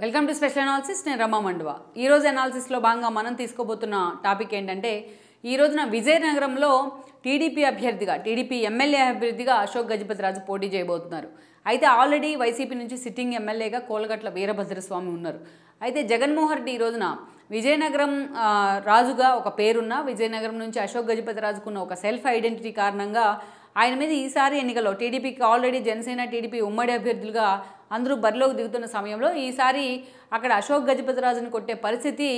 welcome to special analysis నేను రమా మండువా ఈరోజు అనాలిసిస్లో భాగంగా మనం తీసుకోబోతున్న టాపిక్ ఏంటంటే ఈ రోజున విజయనగరంలో టీడీపీ అభ్యర్థిగా టీడీపీ ఎమ్మెల్యే అభ్యర్థిగా అశోక్ గజపతిరాజు పోటీ చేయబోతున్నారు అయితే ఆల్రెడీ వైసీపీ నుంచి సిట్టింగ్ ఎమ్మెల్యేగా కోలగట్ల వీరభద్రస్వామి ఉన్నారు అయితే జగన్మోహన్ రెడ్డి ఈ రోజున విజయనగరం రాజుగా ఒక పేరున్న విజయనగరం నుంచి అశోక్ గజపతి రాజుకున్న ఒక సెల్ఫ్ ఐడెంటిటీ కారణంగా ఆయన మీద ఈసారి ఎన్నికల్లో టీడీపీకి ఆల్రెడీ జనసేన టీడీపీ ఉమ్మడి అభ్యర్థులుగా అందరూ బరిలోకి దిగుతున్న సమయంలో ఈసారి అక్కడ అశోక్ గజపతిరాజును కొట్టే పరిస్థితి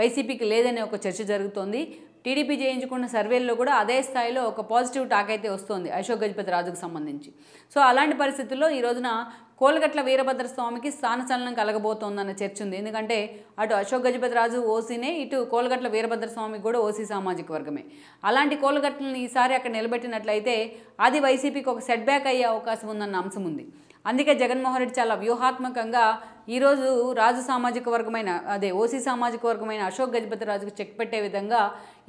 వైసీపీకి లేదనే ఒక చర్చ జరుగుతోంది టీడీపీ చేయించుకున్న సర్వేల్లో కూడా అదే స్థాయిలో ఒక పాజిటివ్ టాక్ అయితే వస్తుంది అశోక్ గజపతి రాజుకు సంబంధించి సో అలాంటి పరిస్థితుల్లో ఈ రోజున కోలగట్ల వీరభద్రస్వామికి స్థానచలనం కలగబోతోందన్న చర్చ ఉంది ఎందుకంటే అటు అశోక్ గజపతి రాజు ఓసీనే ఇటు కోలగట్ల వీరభద్రస్వామికి కూడా ఓసీ సామాజిక వర్గమే అలాంటి కోలగట్లను ఈసారి అక్కడ నిలబెట్టినట్లయితే అది వైసీపీకి ఒక సెట్ బ్యాక్ అయ్యే అవకాశం ఉందన్న అంశం ఉంది అందుకే జగన్మోహన్ రెడ్డి చాలా వ్యూహాత్మకంగా ఈరోజు రాజు సామాజిక వర్గమైన అదే ఓసీ సామాజిక వర్గమైన అశోక్ గజపతి రాజుకు చెక్ పెట్టే విధంగా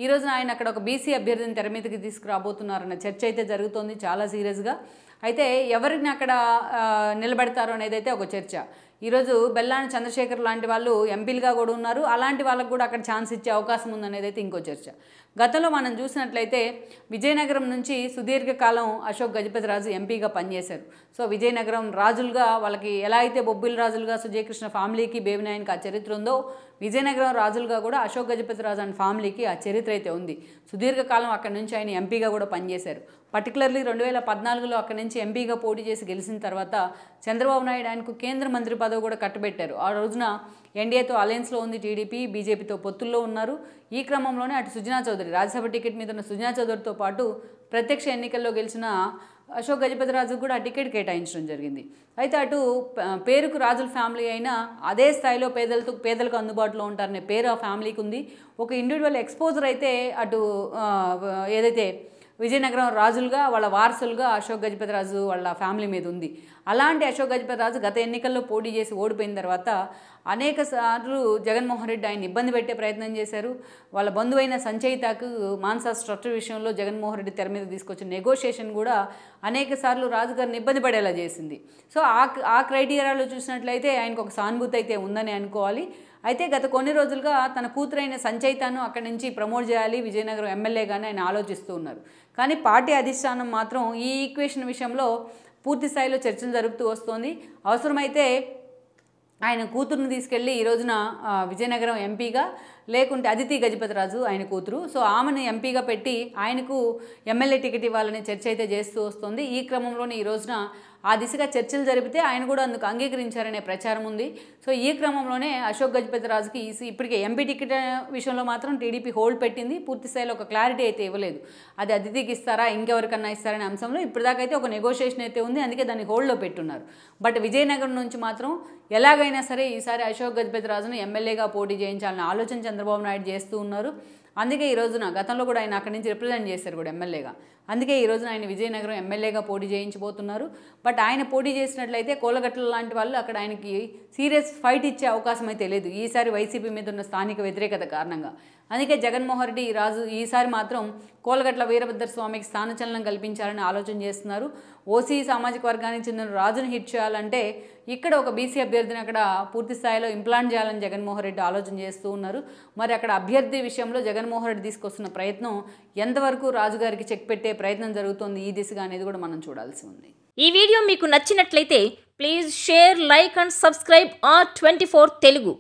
ఈరోజు ఆయన అక్కడ ఒక బీసీ అభ్యర్థిని తెర మీదకి తీసుకురాబోతున్నారన్న చర్చ అయితే జరుగుతోంది చాలా సీరియస్గా అయితే ఎవరిని అక్కడ నిలబెడతారు అనేది అయితే ఒక చర్చ ఈరోజు బెల్లాని చంద్రశేఖర్ లాంటి వాళ్ళు ఎంపీలుగా కూడా ఉన్నారు అలాంటి వాళ్ళకు కూడా అక్కడ ఛాన్స్ ఇచ్చే అవకాశం ఉందనేది అయితే ఇంకో చర్చ గతంలో మనం చూసినట్లయితే విజయనగరం నుంచి సుదీర్ఘకాలం అశోక్ గజపతిరాజు ఎంపీగా పనిచేశారు సో విజయనగరం రాజులుగా వాళ్ళకి ఎలా అయితే బొబ్బిల రాజులుగా సుజయకృష్ణ ఫ్యామిలీకి బేబినాయన్కి ఆ చరిత్ర ఉందో విజయనగరం రాజులుగా కూడా అశోక్ గజపతిరాజు అండ్ ఫ్యామిలీకి ఆ చరిత్ర అయితే ఉంది సుదీర్ఘకాలం అక్కడి నుంచి ఆయన ఎంపీగా కూడా పనిచేశారు పర్టికులర్లీ రెండు వేల పద్నాలుగులో అక్కడి నుంచి ఎంపీగా పోటీ చేసి గెలిచిన తర్వాత చంద్రబాబు నాయుడు ఆయనకు కేంద్ర మంత్రి పదవి యాదవ్ కూడా కట్టబెట్టారు ఆ రోజున ఎన్డీఏతో అలయన్స్లో ఉంది టీడీపీ బీజేపీతో పొత్తుల్లో ఉన్నారు ఈ క్రమంలోనే అటు సుజనా చౌదరి రాజ్యసభ టికెట్ మీద ఉన్న సుజనా చౌదరితో పాటు ప్రత్యక్ష ఎన్నికల్లో గెలిచిన అశోక్ గజపతిరాజుకు కూడా ఆ టికెట్ కేటాయించడం జరిగింది అయితే అటు పేరుకు రాజుల ఫ్యామిలీ అయినా అదే స్థాయిలో పేదలతో పేదలకు అందుబాటులో ఉంటారనే పేరు ఆ ఫ్యామిలీకి ఉంది ఒక ఇండివిజువల్ ఎక్స్పోజర్ అయితే అటు ఏదైతే విజయనగరం రాజులుగా వాళ్ళ వారసులుగా అశోక్ గజపతిరాజు వాళ్ళ ఫ్యామిలీ మీద ఉంది అలాంటి అశోక్ గజపతిరాజు గత ఎన్నికల్లో పోటీ చేసి ఓడిపోయిన తర్వాత అనేక సార్లు జగన్మోహన్ రెడ్డి ఆయన ఇబ్బంది పెట్టే ప్రయత్నం చేశారు వాళ్ళ బంధువైన సంచయితకు మాన్సా స్ట్రక్చర్ విషయంలో జగన్మోహన్ రెడ్డి తెర మీద తీసుకొచ్చిన నెగోషియేషన్ కూడా అనేక సార్లు రాజుగారిని ఇబ్బంది పడేలా చేసింది సో ఆ ఆ క్రైటీరియాలో చూసినట్లయితే ఆయనకు ఒక సానుభూతి అయితే ఉందని అనుకోవాలి అయితే గత కొన్ని రోజులుగా తన కూతురైన సంచయితను అక్కడి నుంచి ప్రమోట్ చేయాలి విజయనగరం ఎమ్మెల్యేగానే ఆయన ఆలోచిస్తూ ఉన్నారు కానీ పార్టీ అధిష్టానం మాత్రం ఈ ఈక్వేషన్ విషయంలో పూర్తి స్థాయిలో చర్చలు జరుపుతూ వస్తోంది అవసరమైతే ఆయన కూతురును తీసుకెళ్ళి ఈ రోజున విజయనగరం ఎంపీగా లేకుంటే అదితి గజపతిరాజు ఆయన కూతురు సో ఆమెను ఎంపీగా పెట్టి ఆయనకు ఎమ్మెల్యే టికెట్ ఇవ్వాలని చర్చ అయితే చేస్తూ వస్తుంది ఈ క్రమంలోనే ఈ రోజున ఆ దిశగా చర్చలు జరిపితే ఆయన కూడా అందుకు అంగీకరించారనే ప్రచారం ఉంది సో ఈ క్రమంలోనే అశోక్ గజపతిరాజుకి ఈసీ ఇప్పటికే ఎంపీ టికెట్ విషయంలో మాత్రం టీడీపీ హోల్డ్ పెట్టింది పూర్తి స్థాయిలో ఒక క్లారిటీ అయితే ఇవ్వలేదు అది అతిథికి ఇస్తారా ఇంకెవరికన్నా ఇస్తారనే అంశంలో ఇప్పటిదాకైతే ఒక నెగోషియేషన్ అయితే ఉంది అందుకే దాన్ని హోల్డ్లో పెట్టున్నారు బట్ విజయనగరం నుంచి మాత్రం ఎలాగైనా సరే ఈసారి అశోక్ గజపతిరాజును ఎమ్మెల్యేగా పోటీ చేయించాలని ఆలోచన చంద్రబాబు నాయుడు చేస్తూ ఉన్నారు అందుకే ఈ రోజున గతంలో కూడా ఆయన అక్కడి నుంచి రిప్రజెంట్ చేశారు కూడా ఎమ్మెల్యేగా అందుకే ఈ రోజున ఆయన విజయనగరం ఎమ్మెల్యేగా పోటీ చేయించబోతున్నారు బట్ ఆయన పోటీ చేసినట్లయితే కోలగట్ల లాంటి వాళ్ళు అక్కడ ఆయనకి సీరియస్ ఫైట్ ఇచ్చే అవకాశం అయితే లేదు ఈసారి వైసీపీ మీద ఉన్న స్థానిక వ్యతిరేకత కారణంగా అందుకే జగన్మోహన్ రెడ్డి రాజు ఈసారి మాత్రం కోలగట్ల వీరభద్ర స్వామికి స్థానచలనం కల్పించాలని ఆలోచన చేస్తున్నారు ఓసీ సామాజిక వర్గానికి చెందిన రాజును హిట్ చేయాలంటే ఇక్కడ ఒక బీసీ అభ్యర్థిని అక్కడ పూర్తి స్థాయిలో ఇంప్లాంట్ చేయాలని జగన్మోహన్ రెడ్డి ఆలోచన చేస్తూ ఉన్నారు మరి అక్కడ అభ్యర్థి విషయంలో జగన్ జగన్మోహన్ రెడ్డి తీసుకొస్తున్న ప్రయత్నం ఎంతవరకు రాజుగారికి చెక్ పెట్టే ప్రయత్నం జరుగుతోంది ఈ దిశగా అనేది కూడా మనం చూడాల్సి ఉంది ఈ వీడియో మీకు నచ్చినట్లయితే please share like and subscribe R twenty four Telugu